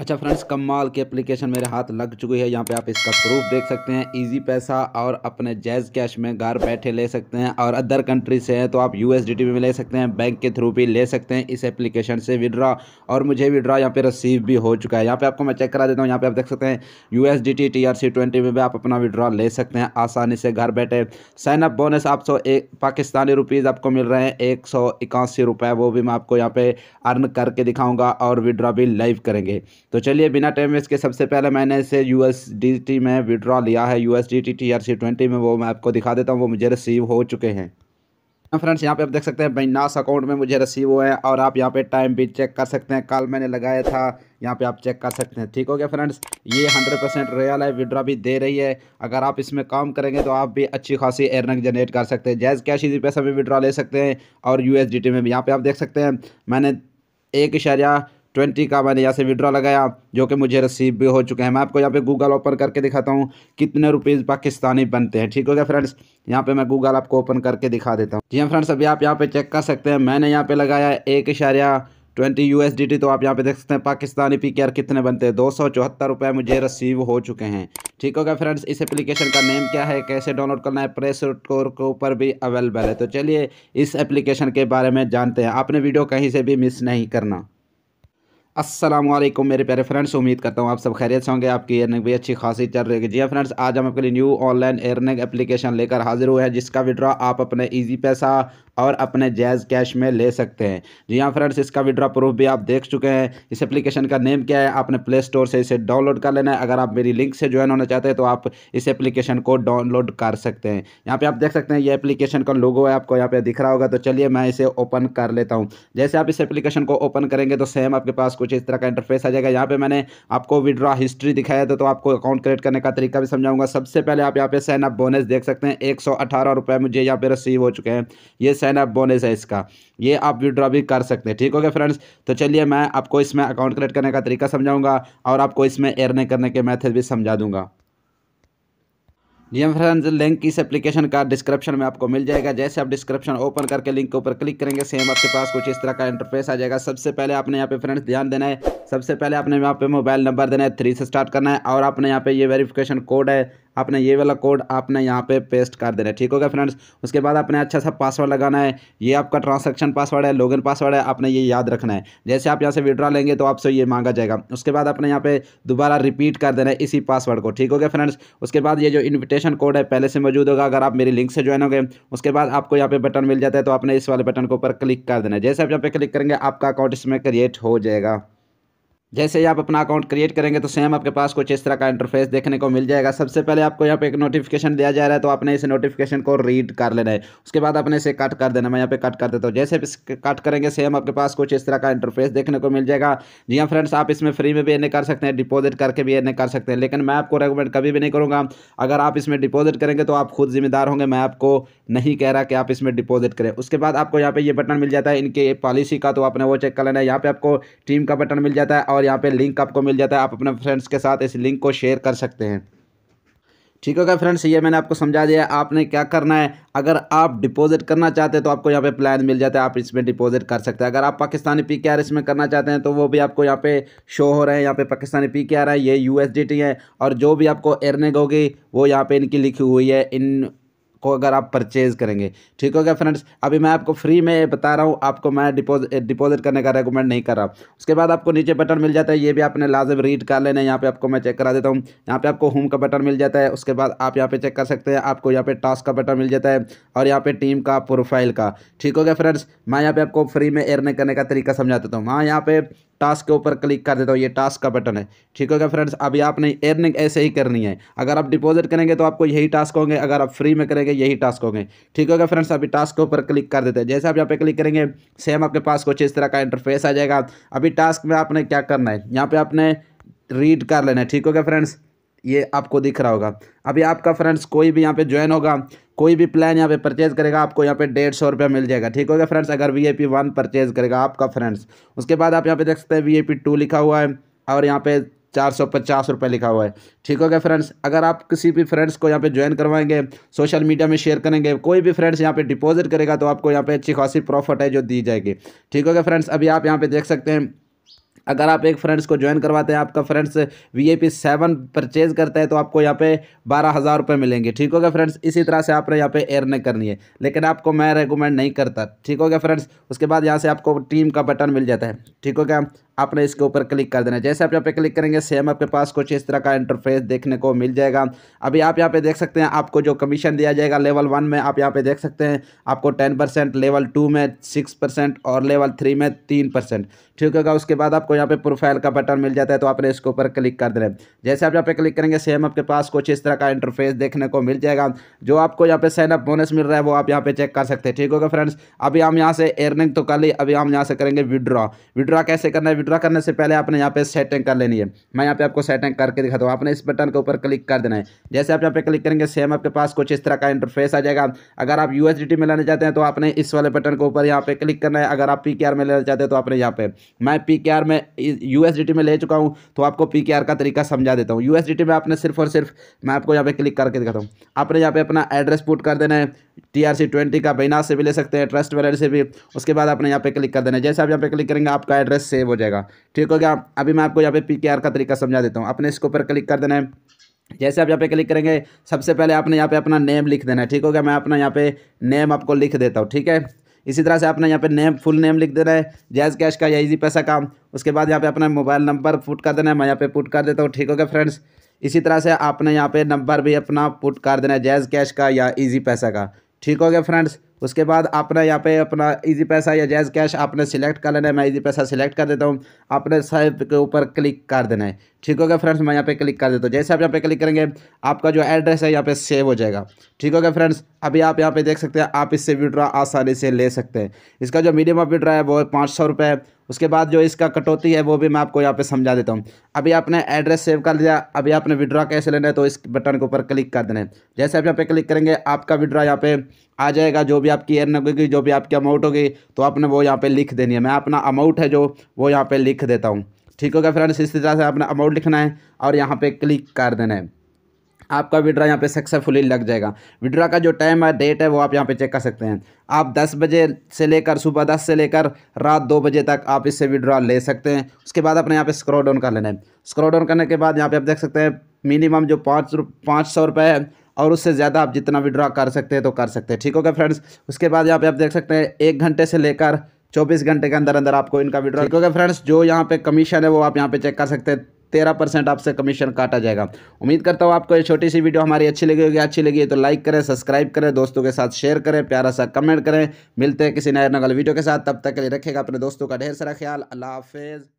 अच्छा फ्रेंड्स कमाल की एप्लीकेशन मेरे हाथ लग चुकी है यहाँ पे आप इसका प्रूफ देख सकते हैं इजी पैसा और अपने जैज़ कैश में घर बैठे ले सकते हैं और अदर कंट्री से हैं तो आप यू में ले सकते हैं बैंक के थ्रू भी ले सकते हैं इस एप्लीकेशन से विड्रा और मुझे विड्रा यहाँ पे रिसीव भी हो चुका है यहाँ पर आपको मैं चेक करा देता हूँ यहाँ पर आप देख सकते हैं यू एस में भी आप अपना विड्रा ले सकते हैं आसानी से घर बैठे साइनअप बोनस आप सौ पाकिस्तानी रुपीज़ आपको मिल रहे हैं एक सौ वो भी मैं आपको यहाँ पर अर्न करके दिखाऊँगा और विड्रा भी लाइव करेंगे तो चलिए बिना टाइम वेस्ट के सबसे पहले मैंने इसे यू में विड्रॉ लिया है यू एस में वो मैं आपको दिखा देता हूँ वो मुझे रिसीव हो चुके हैं फ्रेंड्स हाँ यहाँ पे आप देख सकते हैं बिनास अकाउंट में मुझे रिसीव हुए हैं और आप यहाँ पे टाइम भी चेक कर सकते हैं कल मैंने लगाया था यहाँ पे आप चेक कर सकते हैं ठीक हो गया फ्रेंड्स ये हंड्रेड परसेंट रियल है विड्रॉ भी दे रही है अगर आप इसमें काम करेंगे तो आप भी अच्छी खासी एयरनक जनरेट कर सकते हैं जैज़ कैश पैसा भी विड्रॉ ले सकते हैं और यू में भी यहाँ पर आप देख सकते हैं मैंने एक इशारा ट्वेंटी का मैंने यहाँ से विड्रॉ लगाया जो कि मुझे रिसीव भी हो चुके हैं मैं आपको यहाँ पे गूगल ओपन करके दिखाता हूँ कितने रुपीज़ पाकिस्तानी बनते हैं ठीक हो गया फ्रेंड्स यहाँ पे मैं गूगल आपको ओपन करके दिखा देता हूँ जी हाँ फ्रेंड्स अभी आप यहाँ पे चेक कर सकते हैं मैंने यहाँ पे लगाया एक इशारा ट्वेंटी यू तो आप यहाँ पे देख सकते हैं पाकिस्तानी पी के आर कितने बनते हैं दो सौ चौहत्तर रुपये मुझे रिसीव हो चुके हैं ठीक हो गया फ्रेंड्स इस एप्लीकेशन का नेम क्या है कैसे डाउनलोड करना है प्रेस स्टोर के ऊपर भी अवेलेबल है तो चलिए इस एप्लीकेशन के बारे में जानते हैं आपने वीडियो कहीं से भी मिस नहीं करना असलम मेरे प्यारे फ्रेंड्स उम्मीद करता हूँ आप सब खैरियत से होंगे आपकी एयरनिंग भी अच्छी खासी चल रही है जी फ्रेंड्स आज हम आपके लिए न्यू ऑनलाइन एयरनिंग एप्लीकेशन लेकर हाजिर हुए हैं जिसका विड्रॉ आप अपने इजी पैसा और अपने जैज़ कैश में ले सकते हैं जी हाँ फ्रेंड्स इसका विड्रा प्रूफ भी आप देख चुके हैं इस एप्लीकेशन का नेम क्या है आपने प्ले स्टोर से इसे डाउनलोड कर लेना है अगर आप मेरी लिंक से ज्वाइन होना चाहते हैं तो आप इस एप्लीकेशन को डाउनलोड कर सकते हैं यहाँ पर आप देख सकते हैं ये एप्लीकेशन का लोगो है आपको यहाँ पर दिख रहा होगा तो चलिए मैं इसे ओपन कर लेता हूँ जैसे आप इस एप्लीकेशन को ओपन करेंगे तो सेम आपके पास कुछ इस तरह का इंटरफेस आ जाएगा यहाँ पर मैंने आपको विड्रा हिस्ट्री दिखाया था तो आपको अकाउंट क्रिएट करने का तरीका भी समझाऊंगा सबसे पहले आप यहाँ पे सैन आप बोनस देख सकते हैं एक सौ अठारह रुपये मुझे यहाँ पे रिसीव हो चुके हैं ये साइन अप बोनस है इसका ये आप विड्रॉ भी कर सकते हैं ठीक हो गया फ्रेंड्स तो चलिए मैं आपको इसमें अकाउंट क्रिएट करने का तरीका समझाऊंगा और आपको इसमें एयरने करने के मैथड भी समझा दूंगा जी हम फ्रेंड्स लिंक इस एप्लीकेशन का डिस्क्रिप्शन में आपको मिल जाएगा जैसे आप डिस्क्रिप्शन ओपन करके लिंक के ऊपर क्लिक करेंगे सेम आपके पास कुछ इस तरह का इंटरफेस आ जाएगा सबसे पहले आपने यहाँ पे फ्रेंड्स ध्यान देना है सबसे पहले आपने यहाँ पे मोबाइल नंबर देना है थ्री से स्टार्ट करना है और आपने यहाँ पे ये वेरिफिकेशन कोड है आपने ये वाला कोड आपने यहाँ पे पेस्ट कर देना है ठीक होगा फ्रेंड्स उसके बाद आपने अच्छा सा पासवर्ड लगाना है ये आपका ट्रांसक्शन पासवर्ड है लॉगिन पासवर्ड है आपने ये याद रखना है जैसे आप यहाँ से विड्रा लेंगे तो आपसे ये मांगा जाएगा उसके बाद आपने यहाँ पे दोबारा रिपीट कर देना है इसी पासवर्ड को ठीक हो गया फ्रेंड्स उसके बाद ये जो इन्विटेशन कोड है पहले से मौजूद होगा अगर आप मेरी लिंक से ज्वाइन हो गए उसके बाद आपको यहाँ पे बटन मिल जाता है तो आपने इस वाले बटन के ऊपर क्लिक कर देना है जैसे आप यहाँ पे क्लिक करेंगे आपका अकाउंट इसमें क्रिएट हो जाएगा जैसे ही आप अपना अकाउंट क्रिएट करेंगे तो सेम आपके पास कुछ इस तरह का इंटरफेस देखने को मिल जाएगा सबसे पहले आपको यहाँ पे एक नोटिफिकेशन दिया जा रहा है तो आपने इस नोटिफिकेशन को रीड कर लेना है उसके बाद आपने इसे कट कर देना मैं यहाँ पे कट कर देता हूँ जैसे कट करेंगे सेम आपके पास कुछ इस तरह का इंटरफेस देखने को मिल जाएगा जी हाँ फ्रेंड्स आप इसमें फ्री में भी अर्निंग कर सकते हैं डिपोजिट करके भी एने कर सकते हैं लेकिन मैं आपको रिकमेंड कभी भी नहीं करूँगा अगर आप इसमें डिपोजिट करेंगे तो आप खुद जिम्मेदार होंगे मैं आपको नहीं कह रहा कि आप इसमें डिपोजिट करें उसके बाद आपको यहाँ पे ये बटन मिल जाता है इनके पॉलिसी का तो आपने वो चेक कर लेना है यहाँ पर आपको टीम का बटन मिल जाता है और यहाँ पे लिंक आपको मिल जाता है आप अपने फ्रेंड्स के साथ इस लिंक को शेयर कर सकते हैं ठीक होगा फ्रेंड्स ये मैंने आपको समझा दिया आपने क्या करना है अगर आप डिपॉजिट करना चाहते हैं तो आपको यहाँ पे प्लान मिल जाता है आप इसमें डिपॉजिट कर सकते हैं अगर आप पाकिस्तानी पी के आर इसमें करना चाहते हैं तो वो भी आपको यहाँ पे शो हो रहे हैं यहाँ पे पाकिस्तानी पी के आर है ये यू है और जो भी आपको एर्निंग होगी वो यहाँ पर इनकी लिखी हुई है इन को अगर आप परचेज़ करेंगे ठीक हो गया फ्रेंड्स अभी मैं आपको फ्री में बता रहा हूँ आपको मैं डिपोज डिपॉजिट करने का रेकमेंड नहीं कर रहा उसके बाद आपको नीचे बटन मिल जाता है ये भी आपने लाजम रीड कर लेना है यहाँ पे आपको मैं चेक करा देता हूँ यहाँ पे आपको होम का बटन मिल जाता है उसके बाद आप यहाँ पर चेक कर सकते हैं आपको यहाँ पर टास्क का बटन मिल जाता है और यहाँ पर टीम का प्रोफाइल का ठीक हो गया फ्रेंड्स मैं यहाँ पर आपको फ्री में एयर करने का तरीका समझा देता हूँ हाँ यहाँ पर टास्क के ऊपर क्लिक कर देता हूँ ये टास्क का बटन है ठीक होगा फ्रेंड्स अभी आपने एयरनिंग ऐसे ही करनी है अगर आप डिपॉजिट करेंगे तो आपको यही टास्क होंगे अगर आप फ्री में करेंगे यही टास्क होंगे ठीक होगा फ्रेंड्स अभी टास्क के ऊपर क्लिक कर देते हैं जैसे आप यहाँ पे क्लिक करेंगे सेम आपके पास कुछ इस तरह का इंटरफेस आ जाएगा अभी टास्क में आपने क्या करना है यहाँ पर आपने रीड कर लेना है ठीक होगा फ्रेंड्स ये आपको दिख रहा होगा अभी आपका फ्रेंड्स कोई भी यहाँ पे ज्वाइन होगा कोई भी प्लान यहाँ पे परचेज़ करेगा आपको यहाँ पे डेढ़ सौ रुपया मिल जाएगा ठीक हो गया फ्रेंड्स अगर V I P one purchase करेगा आपका फ्रेंड्स उसके बाद आप यहाँ पे देख सकते हैं वी आई पी टू लिखा हुआ है और यहाँ पे चार सौ पचास रुपये लिखा हुआ है ठीक हो गया फ्रेंड्स अगर आप किसी भी फ्रेंड्स को यहाँ पे ज्वाइन करवाएंगे सोशल मीडिया में शेयर करेंगे कोई भी फ्रेंड्स यहाँ पे डिपॉजिट करेगा तो आपको यहाँ पे अच्छी खासी प्रॉफिट है जो दी जाएगी ठीक हो गया फ्रेंड्स अभी आप यहाँ पे देख सकते हैं अगर आप एक फ्रेंड्स को ज्वाइन करवाते हैं आपका friends V A P seven purchase करता है तो आपको यहाँ पे बारह हज़ार रुपये मिलेंगे ठीक हो गया फ्रेंड्स इसी तरह से आपने यहाँ पे एयरने करनी है लेकिन आपको मैं रेकमेंड नहीं करता ठीक हो गया फ्रेंड्स उसके बाद यहाँ से आपको टीम का बटन मिल जाता है ठीक हो गया आपने इसके ऊपर क्लिक कर देना जैसे आप यहाँ पे क्लिक करेंगे सेम आपके पास कुछ इस तरह का इंटरफेस देखने को मिल जाएगा अभी आप यहाँ पे देख सकते हैं आपको जो कमीशन दिया जाएगा लेवल वन में आप यहाँ पे देख सकते हैं आपको टेन परसेंट लेवल टू में सिक्स परसेंट और लेवल थ्री में तीन परसेंट ठीक होगा उसके बाद आपको यहाँ पे प्रोफाइल का बटन मिल जाता है तो आपने इसके ऊपर क्लिक कर देना जैसे आप यहाँ पे क्लिक करेंगे सेम आपके पास कुछ इस तरह का इंटरफेस देखने को मिल जाएगा जो आपको यहाँ पे साइनअप बोनस मिल रहा है वो आप यहाँ पे चेक कर सकते हैं ठीक होगा फ्रेंड्स अभी हम यहाँ से एयरनिंग तो कर ली अभी हम यहाँ से करेंगे विड्रॉ विड्रॉ कैसे करना है विड्रा करने से पहले आपने यहाँ पे सेटिंग कर लेनी है मैं यहाँ पे आपको सेटिंग करके दिखाता हूँ आपने इस बटन के ऊपर क्लिक कर देना है जैसे आप यहाँ पे क्लिक करेंगे सेम आपके पास कुछ इस तरह का इंटरफेस आ जाएगा अगर आप यू में लेना चाहते हैं तो आपने इस वाले बटन के ऊपर यहाँ पे क्लिक करना है अगर आप पी में लेना चाहते हैं तो आपने यहाँ पे मैं पी में यू में ले चुका हूँ तो आपको पी का तरीका समझा देता हूँ यू में आपने सिर्फ और सिर्फ मैं आपको यहाँ पे क्लिक करके दिखाता हूँ आपने यहाँ पे अपना एड्रेस पुट कर देना है टी ट्वेंटी का बिना से भी ले सकते हैं ट्रस्ट वैलेट से भी उसके बाद आपने यहाँ पे क्लिक कर देना है जैसे आप यहाँ पे क्लिक करेंगे आपका एड्रेस सेव हो जाएगा जाएगा ठीक हो गया अभी मैं आपको यहाँ पे पी का तरीका समझा देता हूँ अपने इसके ऊपर क्लिक कर देना है जैसे आप यहाँ पे क्लिक करेंगे सबसे पहले आपने यहाँ पे अपना नेम लिख देना है ठीक हो गया मैं अपना यहाँ पे नेम आपको लिख देता हूँ ठीक है इसी तरह से आपने यहाँ पे नेम फुल नेम लिख देना है जैज कैश का या इजी पैसा का उसके बाद यहाँ पे अपना मोबाइल नंबर पुट कर देना है मैं यहाँ पे पुट कर देता हूँ ठीक हो गया फ्रेंड्स इसी तरह से आपने यहाँ पे नंबर भी अपना पुट कर देना है जैज कैश का या ईजी पैसा का ठीक हो गया फ्रेंड्स उसके बाद आपने यहाँ पे अपना इजी पैसा या जैज़ कैश आपने सिलेक्ट कर लेना है मैं इजी पैसा सिलेक्ट कर देता हूँ आपने साइब के ऊपर क्लिक कर देना है ठीक हो गया फ्रेंड्स मैं यहाँ पे क्लिक कर देता हूँ जैसे आप यहाँ पे क्लिक करेंगे आपका जो एड्रेस है यहाँ पे सेव हो जाएगा ठीक हो गया फ्रेंड्स अभी आप यहाँ पे देख सकते हैं आप इससे विड्रा आसानी से ले सकते हैं इसका जो मीडियम ऑफ विड्रा है वो है पाँच सौ रुपये है उसके बाद जो इसका कटौती है वो भी मैं आपको यहाँ पे समझा देता हूँ अभी आपने एड्रेस सेव कर लिया अभी आपने विड्रा कैसे लेना है तो इस बटन के ऊपर क्लिक कर देना है जैसे आप यहाँ पे क्लिक करेंगे आपका विड्रा यहाँ पर आ जाएगा जो भी आपकी एयर होगी जो भी आपकी अमाउंट होगी तो आपने वो यहाँ पर लिख देनी है मैं अपना अमाउंट है जो वो यहाँ पर लिख देता हूँ ठीक हो गया फ्रेंड्स इस तरह से आपने अमाउंट लिखना है और यहाँ पे क्लिक कर देना है आपका विड्रा यहाँ पे सक्सेसफुली लग जाएगा विड्रा का जो टाइम है डेट है वो आप यहाँ पे चेक कर सकते हैं आप 10 बजे से लेकर सुबह 10 से लेकर रात 2 बजे तक आप इससे विड्रा ले सकते हैं उसके बाद अपने यहाँ पे स्क्रॉल डाउन कर लेना है स्क्रॉल डाउन करने के बाद यहाँ पे आप देख सकते हैं मिनिमम जो पाँच पाँच सौ रुपये है और उससे ज़्यादा आप जितना विड्रा कर सकते हैं तो कर सकते हैं ठीक हो गया फ्रेंड्स उसके बाद यहाँ पे आप देख सकते हैं एक घंटे से लेकर चौबीस घंटे के अंदर अंदर आपको इनका विड्रॉल क्योंकि फ्रेंड्स जो यहाँ पे कमीशन है वो आप यहाँ पे चेक कर सकते हैं तेरह परसेंट आपसे कमीशन काटा जाएगा उम्मीद करता हूँ आपको ये छोटी सी वीडियो हमारी अच्छी लगी होगी अच्छी लगी तो लाइक करें सब्सक्राइब करें दोस्तों के साथ शेयर करें प्यारा सा कमेंट करें मिलते हैं किसी नए नगल वीडियो के साथ तब तक के लिए रखेगा अपने दोस्तों का ढेर सारा ख्याल अल्लाह हाफिज़